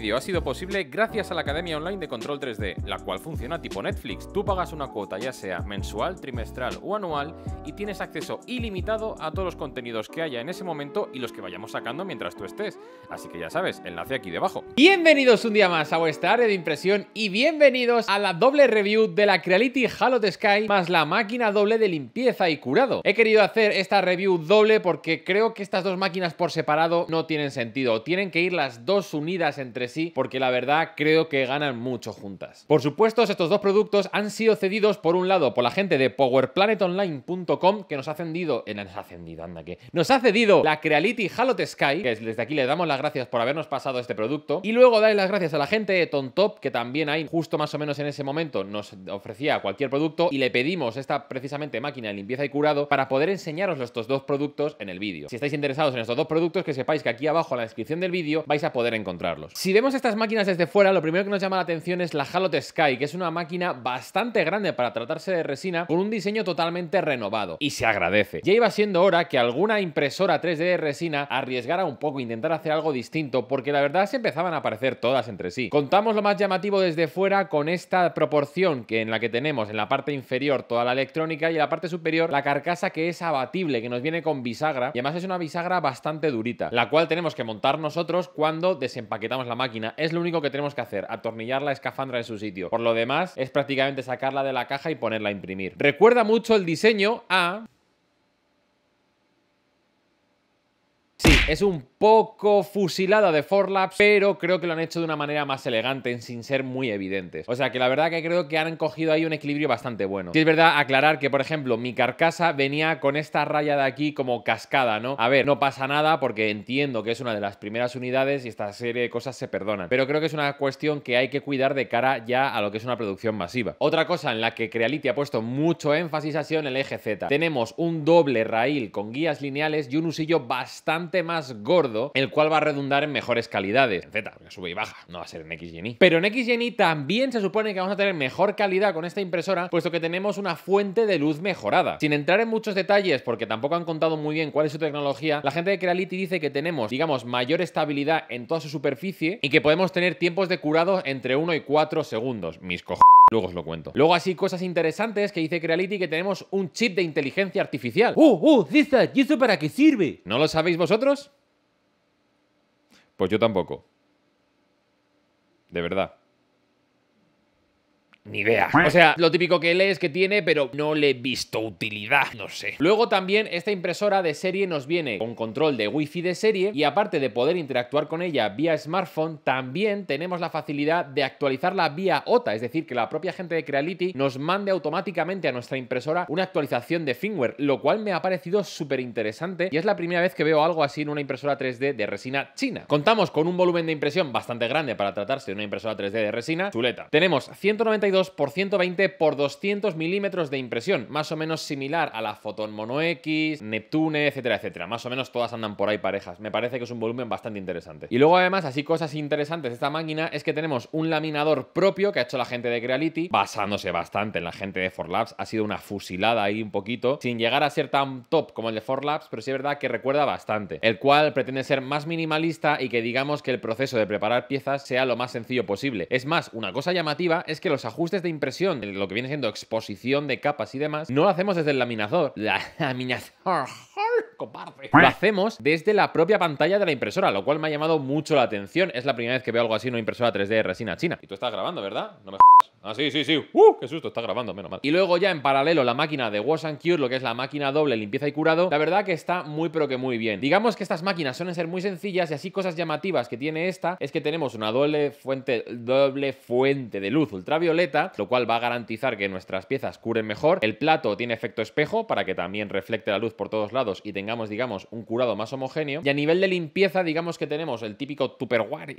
vídeo ha sido posible gracias a la Academia Online de Control 3D, la cual funciona tipo Netflix. Tú pagas una cuota ya sea mensual, trimestral o anual y tienes acceso ilimitado a todos los contenidos que haya en ese momento y los que vayamos sacando mientras tú estés. Así que ya sabes, enlace aquí debajo. Bienvenidos un día más a vuestra área de impresión y bienvenidos a la doble review de la Creality Halo de Sky más la máquina doble de limpieza y curado. He querido hacer esta review doble porque creo que estas dos máquinas por separado no tienen sentido. Tienen que ir las dos unidas entre sí, porque la verdad creo que ganan mucho juntas. Por supuesto, estos dos productos han sido cedidos por un lado por la gente de powerplanetonline.com que nos ha cedido, en eh, nos ha cedido, anda que, nos ha cedido la Creality Halo Sky, que desde aquí le damos las gracias por habernos pasado este producto, y luego dais las gracias a la gente de Top que también hay justo más o menos en ese momento nos ofrecía cualquier producto y le pedimos esta precisamente máquina de limpieza y curado para poder enseñaros estos dos productos en el vídeo. Si estáis interesados en estos dos productos, que sepáis que aquí abajo en la descripción del vídeo vais a poder encontrarlos. Si vemos estas máquinas desde fuera, lo primero que nos llama la atención es la Halot Sky, que es una máquina bastante grande para tratarse de resina, con un diseño totalmente renovado, y se agradece. Ya iba siendo hora que alguna impresora 3D de resina arriesgara un poco, intentar hacer algo distinto, porque la verdad se empezaban a aparecer todas entre sí. Contamos lo más llamativo desde fuera con esta proporción que en la que tenemos en la parte inferior toda la electrónica y en la parte superior la carcasa que es abatible, que nos viene con bisagra, y además es una bisagra bastante durita, la cual tenemos que montar nosotros cuando desempaquetamos la máquina es lo único que tenemos que hacer, atornillar la escafandra en su sitio. Por lo demás, es prácticamente sacarla de la caja y ponerla a imprimir. Recuerda mucho el diseño a Es un poco fusilada de laps, pero creo que lo han hecho de una manera más elegante, sin ser muy evidentes. O sea que la verdad que creo que han cogido ahí un equilibrio bastante bueno. Si es verdad aclarar que, por ejemplo, mi carcasa venía con esta raya de aquí como cascada, ¿no? A ver, no pasa nada porque entiendo que es una de las primeras unidades y esta serie de cosas se perdonan. Pero creo que es una cuestión que hay que cuidar de cara ya a lo que es una producción masiva. Otra cosa en la que Creality ha puesto mucho énfasis ha sido en el eje Z. Tenemos un doble raíl con guías lineales y un usillo bastante más gordo, el cual va a redundar en mejores calidades, Z, sube y baja, no va a ser en X y Pero en X y también se supone que vamos a tener mejor calidad con esta impresora, puesto que tenemos una fuente de luz mejorada. Sin entrar en muchos detalles, porque tampoco han contado muy bien cuál es su tecnología, la gente de Creality dice que tenemos, digamos, mayor estabilidad en toda su superficie y que podemos tener tiempos de curado entre 1 y 4 segundos. Mis cojones. Luego os lo cuento. Luego así cosas interesantes que dice Creality que tenemos un chip de inteligencia artificial. ¡Oh, oh, César! ¿Y eso para qué sirve? ¿No lo sabéis vosotros? Pues yo tampoco. De verdad. Ni idea. O sea, lo típico que es que tiene, pero no le he visto utilidad, no sé. Luego también esta impresora de serie nos viene con control de wifi de serie y aparte de poder interactuar con ella vía smartphone, también tenemos la facilidad de actualizarla vía OTA, es decir, que la propia gente de Creality nos mande automáticamente a nuestra impresora una actualización de firmware, lo cual me ha parecido súper interesante y es la primera vez que veo algo así en una impresora 3D de resina china. Contamos con un volumen de impresión bastante grande para tratarse de una impresora 3D de resina chuleta. Tenemos 192 por 120 por 200 milímetros de impresión, más o menos similar a la Photon Mono X, Neptune, etcétera, etcétera. Más o menos todas andan por ahí parejas. Me parece que es un volumen bastante interesante. Y luego además, así cosas interesantes de esta máquina es que tenemos un laminador propio que ha hecho la gente de Creality, basándose bastante en la gente de Forlabs. Ha sido una fusilada ahí un poquito, sin llegar a ser tan top como el de Forlabs, pero sí es verdad que recuerda bastante. El cual pretende ser más minimalista y que digamos que el proceso de preparar piezas sea lo más sencillo posible. Es más, una cosa llamativa es que los ajustes ajustes de impresión, lo que viene siendo exposición de capas y demás, no lo hacemos desde el laminador. La laminador. Lo hacemos desde la propia pantalla de la impresora, lo cual me ha llamado mucho la atención. Es la primera vez que veo algo así en una impresora 3D de resina china. Y tú estás grabando, ¿verdad? No me Ah, sí, sí, sí. ¡Uh! ¡Qué susto! Está grabando, menos mal. Y luego ya en paralelo la máquina de Wash and Cure, lo que es la máquina doble limpieza y curado, la verdad que está muy pero que muy bien. Digamos que estas máquinas suelen ser muy sencillas y así cosas llamativas que tiene esta es que tenemos una doble fuente, doble fuente de luz ultravioleta, lo cual va a garantizar que nuestras piezas curen mejor. El plato tiene efecto espejo para que también reflecte la luz por todos lados y tengamos, digamos, un curado más homogéneo. Y a nivel de limpieza, digamos que tenemos el típico Tupperware,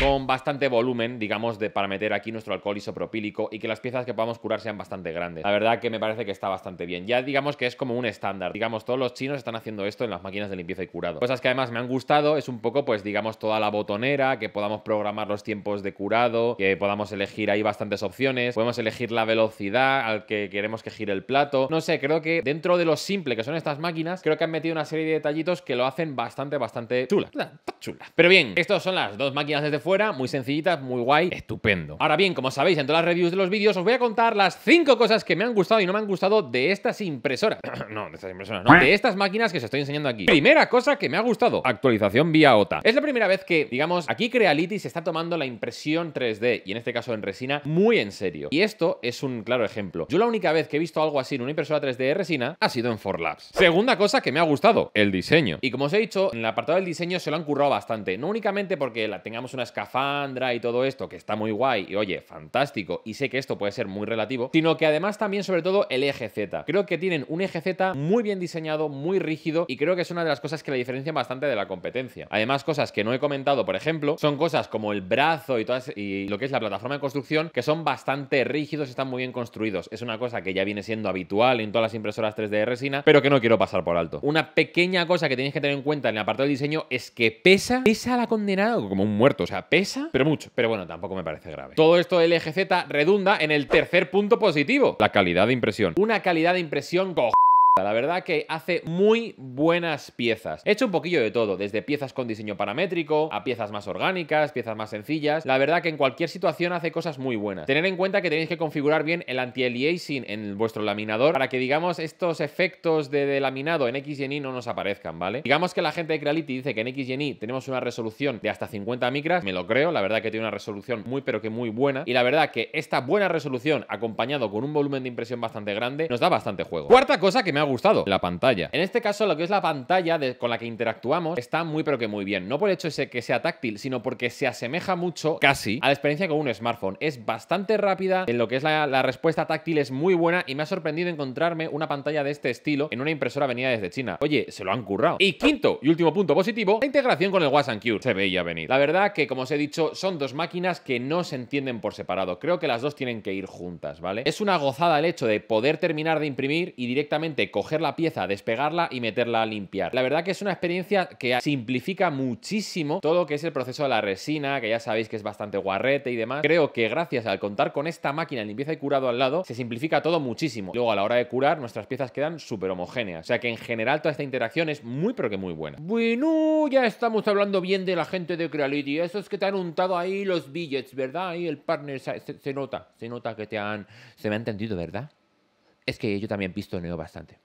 con bastante volumen, digamos, de, para meter aquí nuestro alcohol isopropílico y que las piezas que podamos curar sean bastante grandes. La verdad que me parece que está bastante bien. Ya digamos que es como un estándar. Digamos, todos los chinos están haciendo esto en las máquinas de limpieza y curado. Cosas que además me han gustado es un poco, pues, digamos, toda la botonera, que podamos programar los tiempos de curado, que podamos elegir ahí bastantes opciones, podemos elegir la velocidad al que queremos que gire el plato. No sé, creo que dentro de lo simple que son estas máquinas, creo que han metido una serie de detallitos que lo hacen bastante, bastante chula. Chula. Pero bien, estas son las dos máquinas desde fuera, muy sencillitas, muy guay, estupendo. Ahora bien, como sabéis, en todas las reviews de los vídeos os voy a contar las cinco cosas que me han gustado y no me han gustado de estas impresoras. no, de estas impresoras, no. De estas máquinas que os estoy enseñando aquí. Primera cosa que me ha gustado, actualización vía OTA. Es la primera vez que, digamos, aquí Creality se está tomando la impresión 3D, y en este caso en resina, muy en serio. Y esto es un claro ejemplo. Yo la única vez que he visto algo así en una impresora 3D de resina ha sido en Forlabs. Segunda cosa que me ha gustado, el diseño. Y como os he dicho, en el apartado del diseño se lo han currado bastante. No únicamente porque tengamos una escafandra y todo esto, que está muy guay y oye, fantástico, y sé que esto puede ser muy relativo, sino que además también sobre todo el eje Z. Creo que tienen un eje Z muy bien diseñado, muy rígido y creo que es una de las cosas que la diferencian bastante de la competencia. Además, cosas que no he comentado, por ejemplo, son cosas como el brazo y, todas, y lo que es la plataforma de construcción, que son bastante rígidos y están muy bien construidos. Es una cosa que ya viene siendo habitual en todas las impresoras 3D de resina, pero que no quiero pasar por alto. Una pequeña cosa que tienes que tener en cuenta en la parte del diseño es que pesa, pesa la condenada como un muerto, o sea, pesa, pero mucho. Pero bueno, tampoco me parece grave. Todo esto del Z redunda en el tercer punto positivo, la calidad de impresión. Una calidad de impresión cojo la verdad que hace muy buenas piezas. He hecho un poquillo de todo, desde piezas con diseño paramétrico a piezas más orgánicas, piezas más sencillas. La verdad que en cualquier situación hace cosas muy buenas. Tener en cuenta que tenéis que configurar bien el anti-aliasing en vuestro laminador para que, digamos, estos efectos de, laminado en X y Y no nos aparezcan, ¿vale? Digamos que la gente de Creality dice que en X y tenemos una resolución de hasta 50 micras. Me lo creo, la verdad que tiene una resolución muy pero que muy buena. Y la verdad que esta buena resolución acompañado con un volumen de impresión bastante grande nos da bastante juego. Cuarta cosa que me ha gustado la pantalla. En este caso, lo que es la pantalla con la que interactuamos está muy pero que muy bien. No por el hecho de que sea táctil, sino porque se asemeja mucho, casi, a la experiencia con un smartphone. Es bastante rápida, en lo que es la, respuesta táctil es muy buena y me ha sorprendido encontrarme una pantalla de este estilo en una impresora venida desde China. Oye, se lo han currado. Y quinto y último punto positivo, la integración con el WhatsApp Cure. Se veía venir. La verdad que, como os he dicho, son dos máquinas que no se entienden por separado. Creo que las dos tienen que ir juntas, ¿vale? Es una gozada el hecho de poder terminar de imprimir y directamente coger la pieza, despegarla y meterla a limpiar. La verdad que es una experiencia que simplifica muchísimo todo lo que es el proceso de la resina, que ya sabéis que es bastante guarrete y demás. Creo que gracias al contar con esta máquina de limpieza y curado al lado, se simplifica todo muchísimo. Luego a la hora de curar, nuestras piezas quedan súper homogéneas. O sea que en general toda esta interacción es muy pero que muy buena. Bueno, ya estamos hablando bien de la gente de Creality. es que te han untado ahí los billets, ¿verdad? Ahí el partner se, nota, se nota que te han... Se me ha entendido, ¿verdad? Es que yo también pistoneo bastante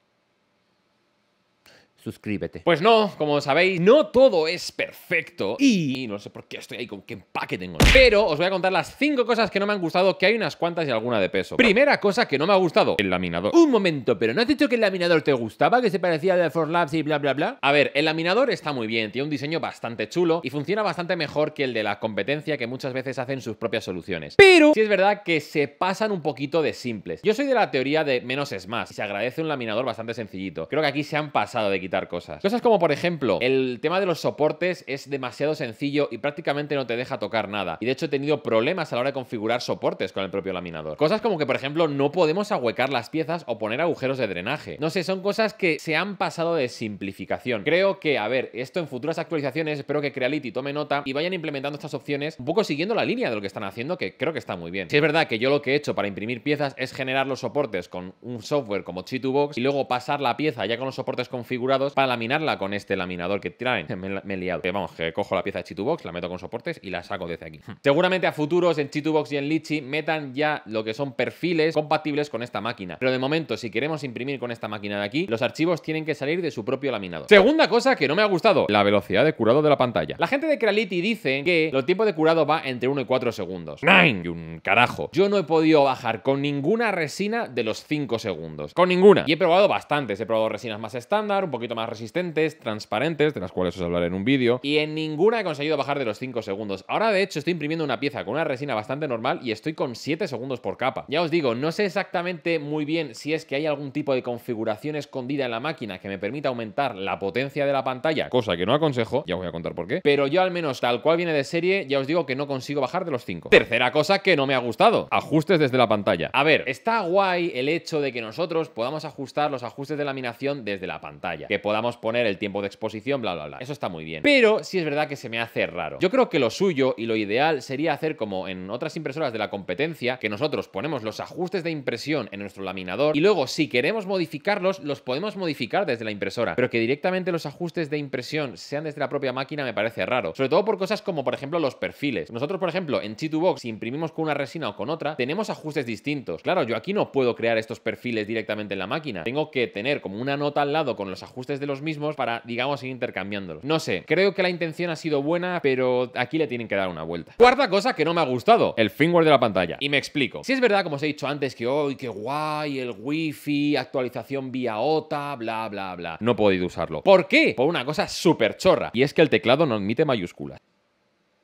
suscríbete. Pues no, como sabéis, no todo es perfecto y no sé por qué estoy ahí con qué empaque tengo. Pero os voy a contar las cinco cosas que no me han gustado, que hay unas cuantas y alguna de peso. Primera cosa que no me ha gustado, el laminador. Un momento, pero ¿no has dicho que el laminador te gustaba, que se parecía al de y bla bla bla? A ver, el laminador está muy bien, tiene un diseño bastante chulo y funciona bastante mejor que el de la competencia que muchas veces hacen sus propias soluciones. Pero sí es verdad que se pasan un poquito de simples. Yo soy de la teoría de menos es más y se agradece un laminador bastante sencillito. Creo que aquí se han pasado de quitar cosas. Cosas como, por ejemplo, el tema de los soportes es demasiado sencillo y prácticamente no te deja tocar nada. Y de hecho he tenido problemas a la hora de configurar soportes con el propio laminador. Cosas como que, por ejemplo, no podemos ahuecar las piezas o poner agujeros de drenaje. No sé, son cosas que se han pasado de simplificación. Creo que, a ver, esto en futuras actualizaciones espero que Creality tome nota y vayan implementando estas opciones un poco siguiendo la línea de lo que están haciendo, que creo que está muy bien. Si es verdad que yo lo que he hecho para imprimir piezas es generar los soportes con un software como Chitubox y luego pasar la pieza ya con los soportes configurados para laminarla con este laminador que traen. Me, he liado. Que vamos, que cojo la pieza de Chitubox, la meto con soportes y la saco desde aquí. Hmm. Seguramente a futuros en Chitubox y en Litchi metan ya lo que son perfiles compatibles con esta máquina. Pero de momento, si queremos imprimir con esta máquina de aquí, los archivos tienen que salir de su propio laminador. Segunda cosa que no me ha gustado, la velocidad de curado de la pantalla. La gente de Creality dice que el tiempo de curado va entre 1 y 4 segundos. ¡Nain! Y un carajo. Yo no he podido bajar con ninguna resina de los 5 segundos. Con ninguna. Y he probado bastantes. He probado resinas más estándar, un poquito más resistentes, transparentes, de las cuales os hablaré en un vídeo, y en ninguna he conseguido bajar de los 5 segundos. Ahora, de hecho, estoy imprimiendo una pieza con una resina bastante normal y estoy con 7 segundos por capa. Ya os digo, no sé exactamente muy bien si es que hay algún tipo de configuración escondida en la máquina que me permita aumentar la potencia de la pantalla, cosa que no aconsejo, ya voy a contar por qué, pero yo al menos tal cual viene de serie, ya os digo que no consigo bajar de los 5. Tercera cosa que no me ha gustado, ajustes desde la pantalla. A ver, está guay el hecho de que nosotros podamos ajustar los ajustes de laminación desde la pantalla, que podamos poner el tiempo de exposición, bla, bla, bla. Eso está muy bien. Pero sí es verdad que se me hace raro. Yo creo que lo suyo y lo ideal sería hacer como en otras impresoras de la competencia, que nosotros ponemos los ajustes de impresión en nuestro laminador y luego si queremos modificarlos, los podemos modificar desde la impresora. Pero que directamente los ajustes de impresión sean desde la propia máquina me parece raro. Sobre todo por cosas como, por ejemplo, los perfiles. Nosotros, por ejemplo, en Chitubox, si imprimimos con una resina o con otra, tenemos ajustes distintos. Claro, yo aquí no puedo crear estos perfiles directamente en la máquina. Tengo que tener como una nota al lado con los ajustes de los mismos para, digamos, ir intercambiándolos. No sé, creo que la intención ha sido buena, pero aquí le tienen que dar una vuelta. Cuarta cosa que no me ha gustado, el firmware de la pantalla. Y me explico. Si es verdad, como os he dicho antes, que hoy, que qué guay, el wifi, actualización vía OTA, bla, bla, bla. No he podido usarlo. ¿Por qué? Por una cosa súper chorra. Y es que el teclado no admite mayúsculas.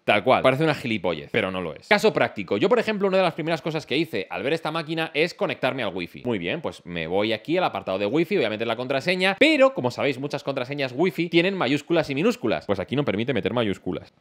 Tal cual. Parece una gilipollez, pero no lo es. Caso práctico. Yo, por ejemplo, una de las primeras cosas que hice al ver esta máquina es conectarme al wifi. Muy bien, pues me voy aquí al apartado de wifi, voy a meter la contraseña, pero como sabéis, muchas contraseñas wifi tienen mayúsculas y minúsculas. Pues aquí no permite meter mayúsculas.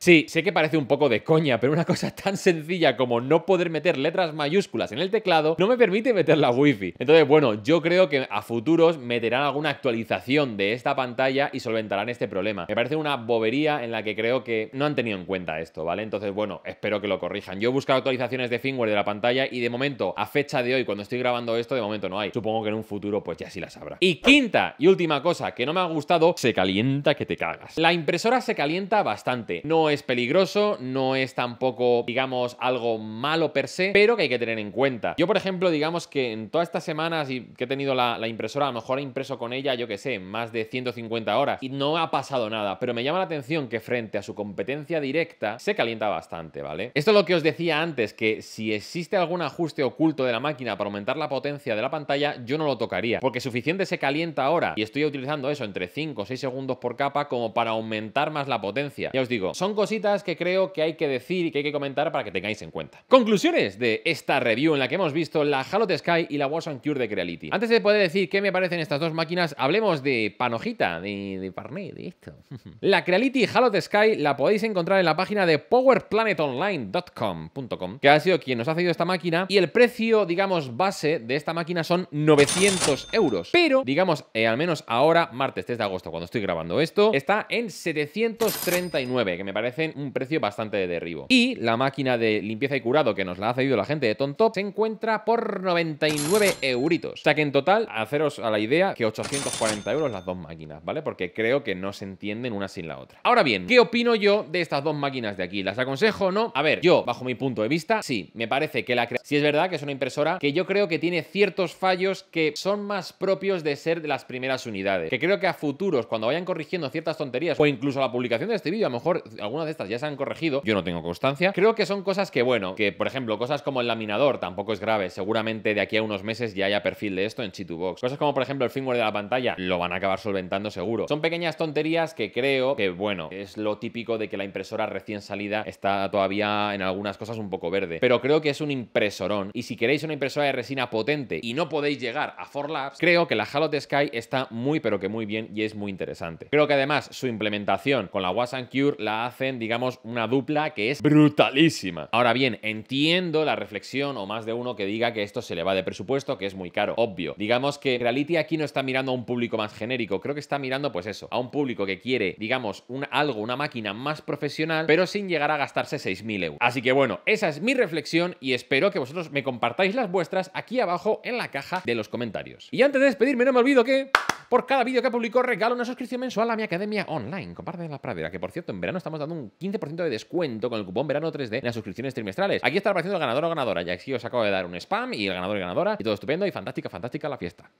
Sí, sé que parece un poco de coña, pero una cosa tan sencilla como no poder meter letras mayúsculas en el teclado no me permite meter la wifi. Entonces, bueno, yo creo que a futuros meterán alguna actualización de esta pantalla y solventarán este problema. Me parece una bobería en la que creo que no han tenido en cuenta esto, ¿vale? Entonces, bueno, espero que lo corrijan. Yo he buscado actualizaciones de firmware de la pantalla y de momento, a fecha de hoy, cuando estoy grabando esto, de momento no hay. Supongo que en un futuro pues ya sí las habrá. Y quinta y última cosa que no me ha gustado, se calienta que te cagas. La impresora se calienta bastante. No es peligroso, no es tampoco, digamos, algo malo per se, pero que hay que tener en cuenta. Yo, por ejemplo, digamos que en todas estas semanas y que he tenido la, la impresora, a lo mejor he impreso con ella, yo que sé, más de 150 horas y no ha pasado nada, pero me llama la atención que frente a su competencia directa se calienta bastante, ¿vale? Esto es lo que os decía antes, que si existe algún ajuste oculto de la máquina para aumentar la potencia de la pantalla, yo no lo tocaría, porque suficiente se calienta ahora y estoy utilizando eso entre 5 o 6 segundos por capa como para aumentar más la potencia. Ya os digo, son cositas que creo que hay que decir y que hay que comentar para que tengáis en cuenta. Conclusiones de esta review en la que hemos visto la Halo Sky y la Watson Cure de Creality. Antes de poder decir qué me parecen estas dos máquinas, hablemos de panojita, de, parné, de esto. la Creality Halo Sky la podéis encontrar en la página de powerplanetonline.com, que ha sido quien nos ha cedido esta máquina, y el precio, digamos, base de esta máquina son 900 euros. Pero, digamos, eh, al menos ahora, martes 3 de agosto, cuando estoy grabando esto, está en 739, que me parece parecen un precio bastante de derribo. Y la máquina de limpieza y curado que nos la ha cedido la gente de Tontop se encuentra por 99 euritos. O sea que en total, haceros a la idea que 840 euros las dos máquinas, ¿vale? Porque creo que no se entienden una sin la otra. Ahora bien, ¿qué opino yo de estas dos máquinas de aquí? ¿Las aconsejo o no? A ver, yo, bajo mi punto de vista, sí, me parece que la... Si es verdad que es una impresora que yo creo que tiene ciertos fallos que son más propios de ser de las primeras unidades. Que creo que a futuros, cuando vayan corrigiendo ciertas tonterías o incluso la publicación de este vídeo, a lo mejor alguna de estas ya se han corregido, yo no tengo constancia. Creo que son cosas que, bueno, que por ejemplo, cosas como el laminador tampoco es grave. Seguramente de aquí a unos meses ya haya perfil de esto en Chitubox. Cosas como, por ejemplo, el firmware de la pantalla lo van a acabar solventando seguro. Son pequeñas tonterías que creo que, bueno, es lo típico de que la impresora recién salida está todavía en algunas cosas un poco verde. Pero creo que es un impresorón. Y si queréis una impresora de resina potente y no podéis llegar a 4Labs, creo que la Halo Sky está muy, pero que muy bien y es muy interesante. Creo que además su implementación con la Wasan Cure la hace digamos, una dupla que es brutalísima. Ahora bien, entiendo la reflexión o más de uno que diga que esto se le va de presupuesto, que es muy caro, obvio. Digamos que Reality aquí no está mirando a un público más genérico, creo que está mirando, pues eso, a un público que quiere, digamos, un, algo, una máquina más profesional, pero sin llegar a gastarse 6.000 euros. Así que bueno, esa es mi reflexión y espero que vosotros me compartáis las vuestras aquí abajo en la caja de los comentarios. Y antes de despedirme, no me olvido que... Por cada vídeo que publico regalo una suscripción mensual a mi academia online. Comparte la pradera, que por cierto, en verano estamos dando 15% de descuento con el cupón verano 3D en las suscripciones trimestrales. Aquí está apareciendo el ganador o ganadora. que aquí os acabo de dar un spam y el ganador y ganadora. Y todo estupendo y fantástica, fantástica la fiesta.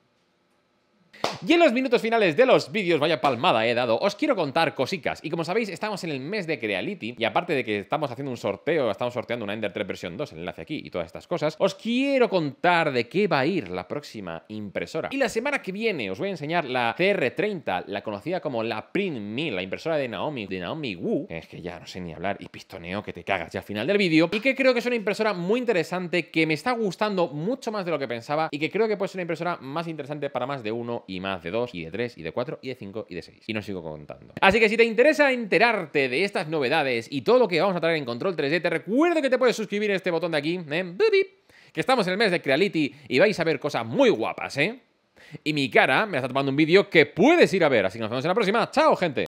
Y en los minutos finales de los vídeos, vaya palmada he dado, os quiero contar cositas. Y como sabéis, estamos en el mes de Creality y aparte de que estamos haciendo un sorteo, estamos sorteando una Ender 3 versión 2, el enlace aquí y todas estas cosas, os quiero contar de qué va a ir la próxima impresora. Y la semana que viene os voy a enseñar la CR30, la conocida como la Print 1000, la impresora de Naomi, de Naomi Wu, es que ya no sé ni hablar y pistoneo que te cagas ya al final del vídeo, y que creo que es una impresora muy interesante que me está gustando mucho más de lo que pensaba y que creo que puede ser una impresora más interesante para más de uno y más de 2 y de 3 y de 4 y de 5 y de 6. Y no sigo contando. Así que si te interesa enterarte de estas novedades y todo lo que vamos a traer en Control 3D, te recuerdo que te puedes suscribir a este botón de aquí, ¿eh? que estamos en el mes de Creality y vais a ver cosas muy guapas, ¿eh? Y mi cara me está tomando un vídeo que puedes ir a ver, así que nos vemos en la próxima. ¡Chao, gente!